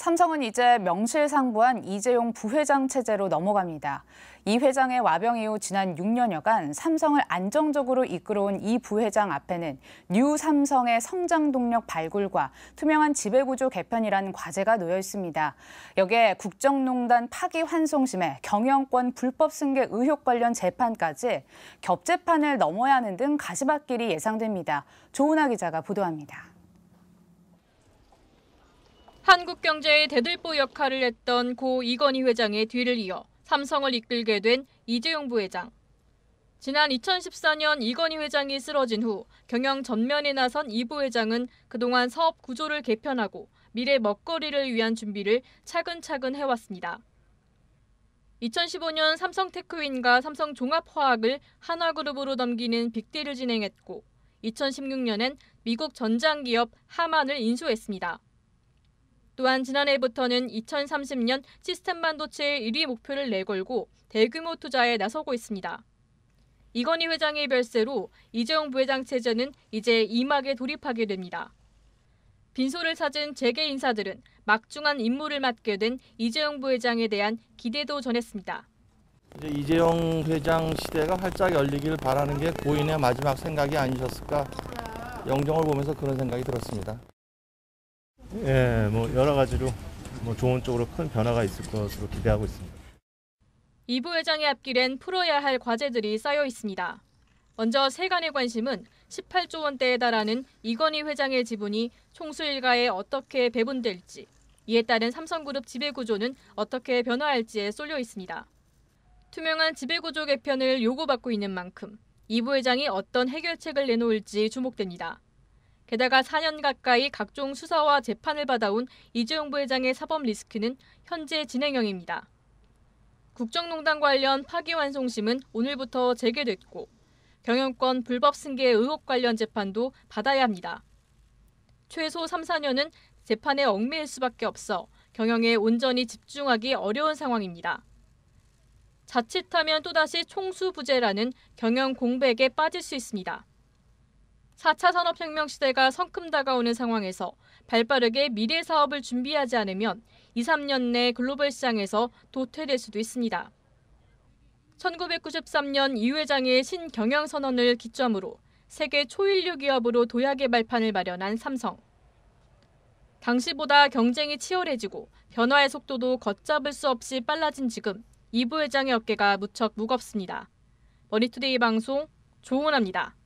삼성은 이제 명실상부한 이재용 부회장 체제로 넘어갑니다. 이 회장의 와병 이후 지난 6년여간 삼성을 안정적으로 이끌어온 이 부회장 앞에는 뉴 삼성의 성장 동력 발굴과 투명한 지배구조 개편이라는 과제가 놓여 있습니다. 여기에 국정농단 파기 환송심에 경영권 불법 승계 의혹 관련 재판까지 겹재판을 넘어야 하는 등 가시밭길이 예상됩니다. 조은하 기자가 보도합니다. 한국경제의 대들보 역할을 했던 고 이건희 회장의 뒤를 이어 삼성을 이끌게 된 이재용 부회장. 지난 2014년 이건희 회장이 쓰러진 후 경영 전면에 나선 이 부회장은 그동안 사업 구조를 개편하고 미래 먹거리를 위한 준비를 차근차근 해왔습니다. 2015년 삼성테크윈과 삼성종합화학을 한화그룹으로 넘기는 빅딜을 진행했고 2016년엔 미국 전장기업 하만을 인수했습니다. 또한 지난해부터는 2030년 시스템 반도체의 1위 목표를 내걸고 대규모 투자에 나서고 있습니다. 이건희 회장의 별세로 이재용 부회장 체제는 이제 2막에 돌입하게 됩니다. 빈소를 찾은 재계 인사들은 막중한 임무를 맡게 된 이재용 부회장에 대한 기대도 전했습니다. 이제 이재용 회장 시대가 활짝 열리기를 바라는 게 고인의 마지막 생각이 아니셨을까? 영정을 보면서 그런 생각이 들었습니다. 예, 뭐 여러 가지로 뭐 좋은 쪽으로 큰 변화가 있을 것으로 기대하고 있습니다. 이 부회장의 앞길엔 풀어야 할 과제들이 쌓여 있습니다. 먼저 세간의 관심은 18조 원대에 달하는 이건희 회장의 지분이 총수 일가에 어떻게 배분될지, 이에 따른 삼성그룹 지배구조는 어떻게 변화할지에 쏠려 있습니다. 투명한 지배구조 개편을 요구받고 있는 만큼 이 부회장이 어떤 해결책을 내놓을지 주목됩니다. 게다가 4년 가까이 각종 수사와 재판을 받아온 이재용 부회장의 사법 리스크는 현재 진행형입니다. 국정농단 관련 파기환송심은 오늘부터 재개됐고 경영권 불법 승계 의혹 관련 재판도 받아야 합니다. 최소 3, 4년은 재판에 얽매일 수밖에 없어 경영에 온전히 집중하기 어려운 상황입니다. 자칫하면 또다시 총수부재라는 경영 공백에 빠질 수 있습니다. 4차 산업혁명 시대가 성큼 다가오는 상황에서 발빠르게 미래 사업을 준비하지 않으면 2, 3년 내 글로벌 시장에서 도태될 수도 있습니다. 1993년 이 회장의 신경영 선언을 기점으로 세계 초일류 기업으로 도약의 발판을 마련한 삼성. 당시보다 경쟁이 치열해지고 변화의 속도도 걷잡을 수 없이 빨라진 지금 이 부회장의 어깨가 무척 무겁습니다. 머니투데이 방송 조은합니다.